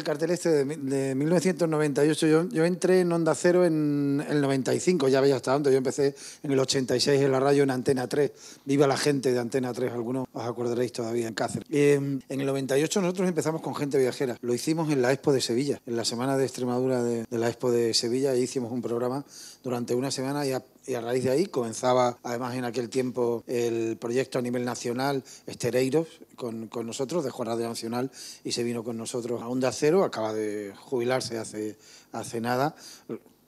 El cartel este de, 1998, yo, entré en Onda Cero en el 95, ya veis hasta antes, yo empecé en el 86 en la radio en Antena 3, viva la gente de Antena 3, algunos os acordaréis todavía en Cáceres. Em, en el 98 nosotros empezamos con gente viajera, lo hicimos en la Expo de Sevilla, en la semana de Extremadura de, la Expo de Sevilla, ahí hicimos un programa durante una semana y a, y a raíz de ahí comenzaba además en aquel tiempo el proyecto a nivel nacional Estereiros con, con nosotros, de Radio Nacional y se vino con nosotros a Onda Cero, acaba de jubilarse hace, hace nada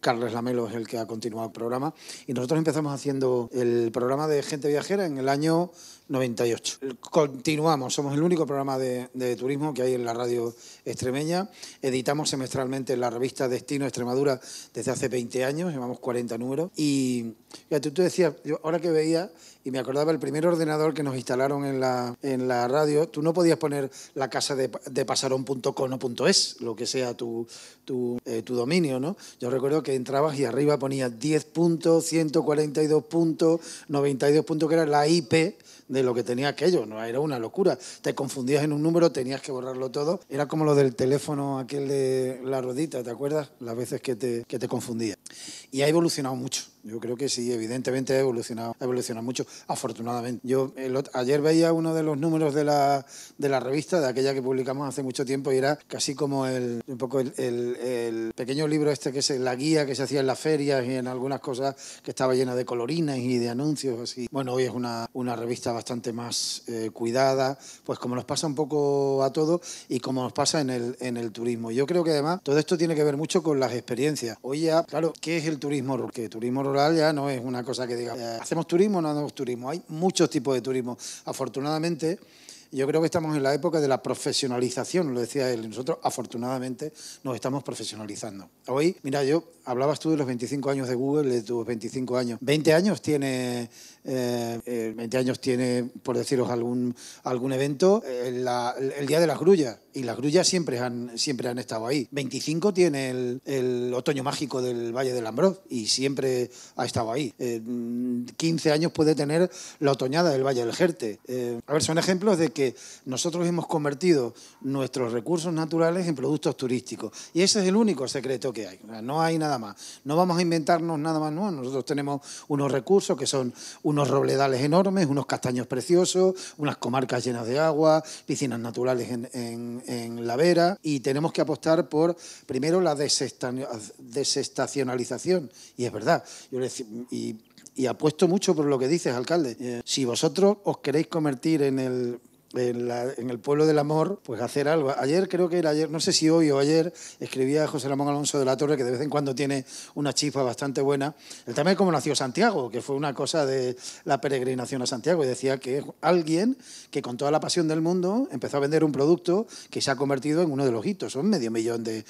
Carlos Lamelo es el que ha continuado el programa. Y nosotros empezamos haciendo el programa de Gente Viajera en el año 98. Continuamos, somos el único programa de, turismo que hay en la radio extremeña. Editamos semestralmente la revista Destino Extremadura desde hace 20 años, llevamos 40 números. Y tú, decías, ahora que veía y me acordaba el primer ordenador que nos instalaron en la, en la radio, tú no podías poner la casa de, de es lo que sea eh, tu, dominio, ¿no? Yo recuerdo que entrabas y arriba ponías 10.142.92. que era la IP de lo que tenía aquello. No, era una locura. Te confundías en un número, tenías que borrarlo todo. Era como lo del teléfono aquel de la rodita, ¿te acuerdas? Las veces que te, que confundía. Y ha evolucionado mucho. Yo creo que sí, evidentemente ha evolucionado, ha evolucionado mucho, afortunadamente. Yo ayer veía uno de los números de la, revista, de aquella que publicamos hace mucho tiempo, y era casi como el, un poco el, pequeño libro este que es la guía que se hacía en las ferias y en algunas cosas que estaba llena de colorines y de anuncios así. Bueno, hoy es una, una revista bastante más eh, cuidada, pues como nos pasa un poco a todos y como nos pasa en el, en el turismo. Yo creo que además todo esto tiene que ver mucho con las experiencias. Hoy ya, claro, ¿qué es el turismo rural? Que turismo rural ya no es una cosa que diga, eh, ¿hacemos turismo o no hacemos turismo? Hay muchos tipos de turismo. Afortunadamente, yo creo que estamos en la época de la profesionalización, lo decía él. Nosotros, afortunadamente, nos estamos profesionalizando. Hoy, mira, yo hablabas tú de los 25 años de Google, de tus 25 años. 20 años tiene 20 eh, eh, años tiene, por deciros algún, algún evento, eh, el Día de las Grullas. Y las grullas siempre han, siempre han estado ahí. 25 tiene el, Otoño Mágico del Valle del Ambroz, y siempre ha estado ahí. 15 años puede tener la Otoñada del Valle del Jerte. a ver, son ejemplos de que nosotros hemos convertido nuestros recursos naturales en productos turísticos. Y ese es el único secreto que hay. No hay nada más. No vamos a inventarnos nada más. nuevo. nosotros tenemos unos recursos que son unos robledales enormes, unos castaños preciosos, unas comarcas llenas de agua, piscinas naturales en, en, la vera y tenemos que apostar por, primero, la desestacionalización. Y es verdad, y, apuesto mucho por lo que dices, alcalde. Eh, si vosotros os queréis convertir en el en, el pueblo del amor, pues hacer algo. Ayer creo que era ayer, no sé si hoy o ayer, escribía José Ramón Alonso de la Torre, que de vez en cuando tiene una chispa bastante buena. El tema de cómo nació Santiago, que fue una cosa de la peregrinación a Santiago, y decía que es alguien que con toda la pasión del mundo empezó a vender un producto que se ha convertido en uno de los hitos, son medio millón de,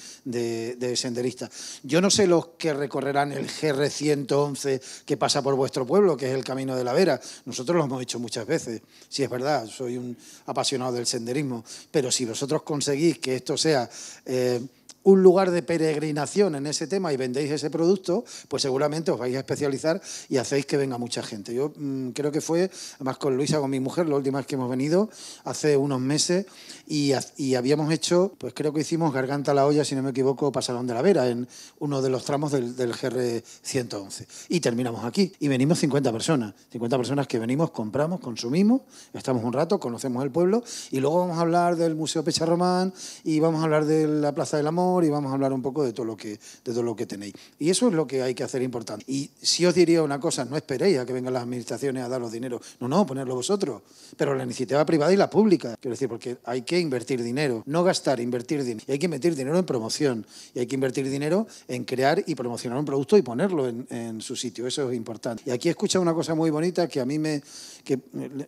senderistas. Yo no sé los que recorrerán el GR111 que pasa por vuestro pueblo, que es el Camino de la Vera. Nosotros lo hemos hecho muchas veces, si sí, es verdad, soy un apasionado del senderismo, pero si vosotros conseguís que esto sea... Eh, un lugar de peregrinación en ese tema y vendéis ese producto, pues seguramente os vais a especializar y hacéis que venga mucha gente. Yo mm, creo que fue, además con Luisa, con mi mujer, la última vez que hemos venido, hace unos meses, y, habíamos hecho, pues creo que hicimos Garganta la olla, si no me equivoco, Pasalón de la Vera, en uno de los tramos del, GR111. Y terminamos aquí. Y venimos 50 personas. 50 personas que venimos, compramos, consumimos, estamos un rato, conocemos el pueblo, y luego vamos a hablar del Museo Pecha Román y vamos a hablar de la Plaza del Amor y vamos a hablar un poco de todo lo que, de todo lo que tenéis. Y eso es lo que hay que hacer importante. Y si os diría una cosa, no esperéis a que vengan las administraciones a daros dinero. No, no, ponerlo vosotros. Pero la iniciativa privada y la pública. Quiero decir, porque hay que invertir dinero, no gastar, invertir dinero. Y hay que invertir dinero en promoción. Y hay que invertir dinero en crear y promocionar un producto y ponerlo en, su sitio. Eso es importante. Y aquí escucha una cosa muy bonita que a mí me. que eh,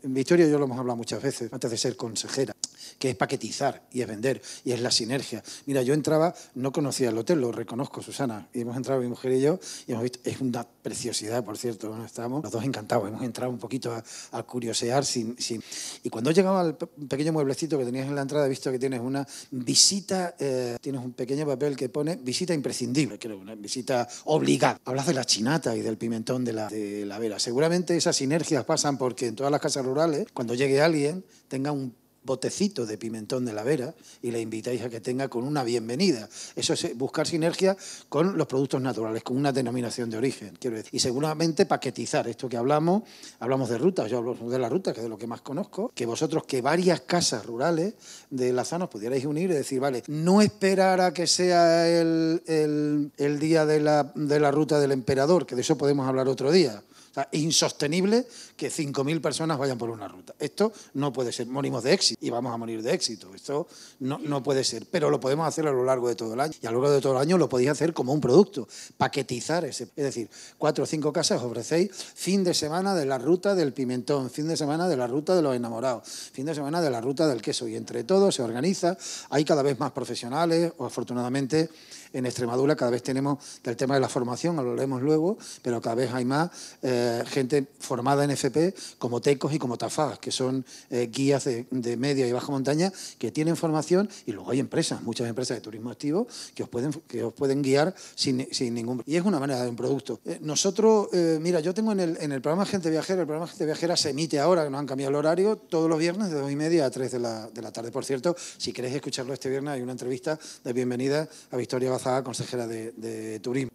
Victoria historia yo lo hemos hablado muchas veces antes de ser consejera que es paquetizar y es vender y es la sinergia. Mira, yo entraba, no conocía el hotel, lo reconozco, Susana, y hemos entrado mi mujer y yo y hemos visto, es una preciosidad, por cierto, donde estábamos los dos encantados, hemos entrado un poquito a, curiosear sin, sin, Y cuando he llegado al pequeño mueblecito que tenías en la entrada, he visto que tienes una visita, eh, tienes un pequeño papel que pone visita imprescindible, creo, una visita obligada. Hablas de la chinata y del pimentón de la, de la vera. Seguramente esas sinergias pasan porque en todas las casas rurales, cuando llegue alguien, tenga un botecito de pimentón de la vera y le invitáis a que tenga con una bienvenida. Eso es eh, buscar sinergia con los productos naturales, con una denominación de origen, quiero decir. Y seguramente paquetizar esto que hablamos, hablamos de rutas, yo hablo de la ruta, que es de lo que más conozco, que vosotros, que varias casas rurales de zona os pudierais unir y decir, vale, no esperar a que sea el, día de la, de la ruta del emperador, que de eso podemos hablar otro día o sea, insostenible que 5.000 personas vayan por una ruta. Esto no puede ser. Morimos de éxito y vamos a morir de éxito. Esto no, puede ser. Pero lo podemos hacer a lo largo de todo el año. Y a lo largo de todo el año lo podéis hacer como un producto. Paquetizar ese. Es decir, cuatro o cinco casas ofrecéis fin de semana de la ruta del pimentón, fin de semana de la ruta de los enamorados, fin de semana de la ruta del queso. Y entre todos se organiza. Hay cada vez más profesionales o afortunadamente en Extremadura cada vez tenemos, del tema de la formación, lo hablaremos luego, pero cada vez hay más eh, gente formada en FP como tecos y como tafas que son eh, guías de, de, media y baja montaña que tienen formación y luego hay empresas, muchas empresas de turismo activo que os pueden, que os pueden guiar sin, sin ningún... Y es una manera de un producto. Eh, nosotros, mira, yo tengo en el, programa Gente Viajera, el programa Gente Viajera se emite ahora, que nos han cambiado el horario, todos los viernes de dos y media a 3 de la, de la tarde. Por cierto, si queréis escucharlo este viernes hay una entrevista de bienvenida a Victoria Bazán consejera de, de Turismo.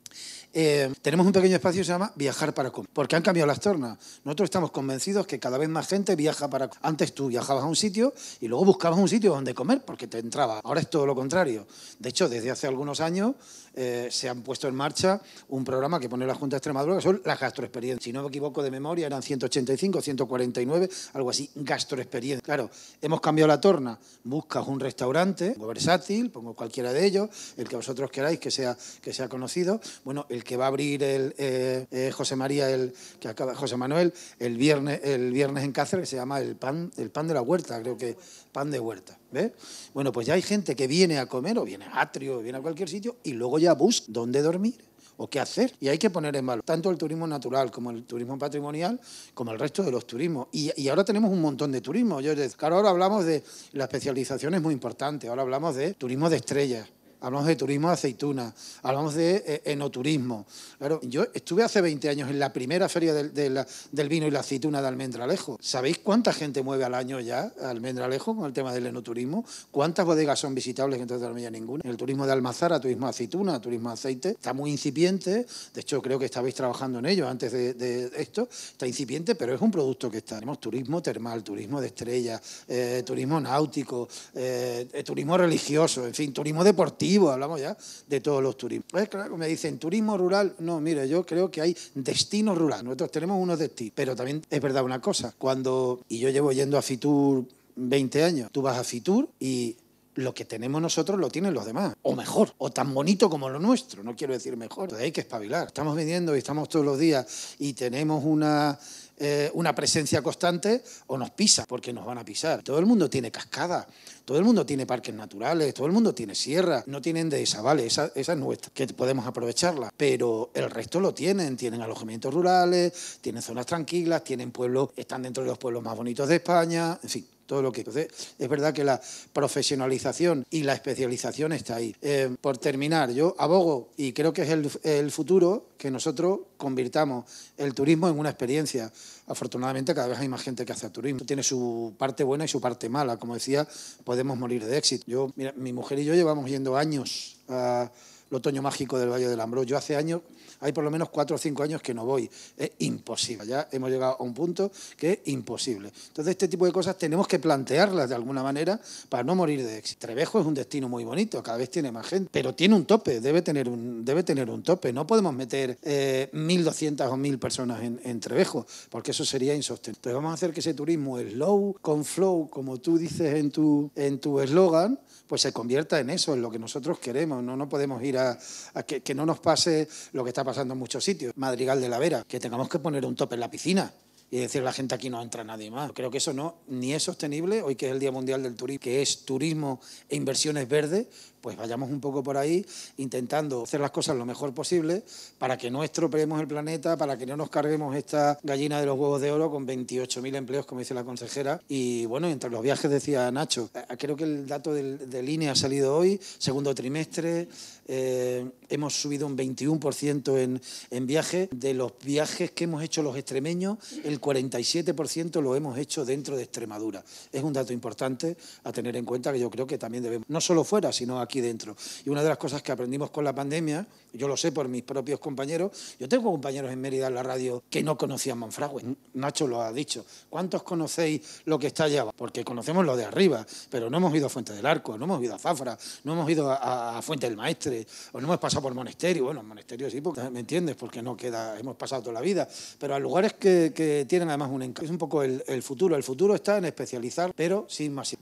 Eh, tenemos un pequeño espacio que se llama Viajar para comer, porque han cambiado las tornas. Nosotros estamos convencidos que cada vez más gente viaja para comer. Antes tú viajabas a un sitio y luego buscabas un sitio donde comer porque te entraba. Ahora es todo lo contrario. De hecho, desde hace algunos años eh, se han puesto en marcha un programa que pone la Junta de Extremadura, que son las gastroexperiencias. Si no me equivoco de memoria, eran 185, 149, algo así, gastroexperiencias. Claro, hemos cambiado la torna. Buscas un restaurante, versátil, pongo cualquiera de ellos, el que vosotros queráis que sea, que sea conocido, bueno, el que va a abrir el, eh, eh, José María, el que acaba José Manuel, el viernes, el viernes en Cáceres, se llama el pan, el pan de la huerta, creo que pan de huerta. ¿ves? Bueno, pues ya hay gente que viene a comer o viene a atrio, o viene a cualquier sitio y luego ya busca dónde dormir o qué hacer. Y hay que poner en valor tanto el turismo natural como el turismo patrimonial, como el resto de los turismos. Y, ahora tenemos un montón de turismo. Yo, claro, ahora hablamos de la especialización es muy importante. Ahora hablamos de turismo de estrellas Hablamos de turismo de aceituna, hablamos de eh, enoturismo. yo estuve hace 20 años en la primera feria del, vino y la aceituna de Almendralejo. ¿Sabéis cuánta gente mueve al año ya Almendralejo con el tema del enoturismo? ¿Cuántas bodegas son visitables en toda la ninguna? El turismo de Almazara, turismo de aceituna, turismo de aceite, está muy incipiente. De hecho, creo que estabais trabajando en ello antes de, esto. Está incipiente, pero es un producto que está. Tenemos turismo termal, turismo de estrella, eh, turismo náutico, eh, turismo religioso, en fin, turismo deportivo hablamos ya de todos los turismos. Pues claro, me dicen turismo rural, no, mire, yo creo que hay destinos rurales, nosotros tenemos unos destinos, pero también es verdad una cosa, cuando, y yo llevo yendo a Fitur 20 años, tú vas a Fitur y lo que tenemos nosotros lo tienen los demás, o mejor, o tan bonito como lo nuestro, no quiero decir mejor, Entonces hay que espabilar. Estamos viniendo y estamos todos los días y tenemos una, eh, una presencia constante, o nos pisa, porque nos van a pisar. Todo el mundo tiene cascadas, todo el mundo tiene parques naturales, todo el mundo tiene sierras, no tienen de esa, vale, esa es nuestra, que podemos aprovecharla, pero el resto lo tienen, tienen alojamientos rurales, tienen zonas tranquilas, tienen pueblos, están dentro de los pueblos más bonitos de España, en fin todo lo que... Entonces, es verdad que la profesionalización y la especialización está ahí. Eh, por terminar, yo abogo y creo que es el, futuro que nosotros convirtamos el turismo en una experiencia. Afortunadamente cada vez hay más gente que hace turismo. Tiene su parte buena y su parte mala. Como decía, podemos morir de éxito. Yo, mi mujer y yo llevamos yendo años a el otoño mágico del Valle del Ambrós, Yo hace años, hay por lo menos cuatro o cinco años que no voy. Es imposible. Ya hemos llegado a un punto que es imposible. Entonces, este tipo de cosas tenemos que plantearlas de alguna manera para no morir de éxito. Trevejo es un destino muy bonito, cada vez tiene más gente, pero tiene un tope, debe tener un, debe tener un tope. No podemos meter 1.200 eh, o 1.000 personas en, trebejo Trevejo, porque eso sería insostenible. Entonces, vamos a hacer que ese turismo slow, con flow, como tú dices en tu eslogan, en tu pues se convierta en eso, en lo que nosotros queremos. No, no podemos ir que, que no nos pase lo que está pasando en muchos sitios. Madrigal de la Vera, que tengamos que poner un tope en la piscina y decir la gente aquí no entra nadie más. Creo que eso no, ni es sostenible, hoy que es el Día Mundial del Turismo, que es turismo e inversiones verdes, pues vayamos un poco por ahí intentando hacer las cosas lo mejor posible para que no estropeemos el planeta, para que no nos carguemos esta gallina de los huevos de oro con 28.000 empleos, como dice la consejera. Y bueno, entre los viajes decía Nacho, eh, creo que el dato del, de línea ha salido hoy, segundo trimestre, eh, hemos subido un 21% en, en viajes. De los viajes que hemos hecho los extremeños, el 47% lo hemos hecho dentro de Extremadura. Es un dato importante a tener en cuenta que yo creo que también debemos, no solo fuera, sino aquí dentro. Y una de las cosas que aprendimos con la pandemia, yo lo sé por mis propios compañeros, yo tengo compañeros en Mérida en la radio que no conocían Manfragüe. Nacho lo ha dicho. ¿Cuántos conocéis lo que está allá? Porque conocemos lo de arriba, pero no hemos ido a Fuente del Arco, no hemos ido a Zafra, no hemos ido a, Fuente del Maestre, o no hemos pasado por Monasterio. Bueno, Monesterio sí, porque, ¿me entiendes? Porque no queda, hemos pasado toda la vida. Pero a lugares que tienen además un encanto. Es un poco el, futuro. El futuro está en especializar, pero sin más.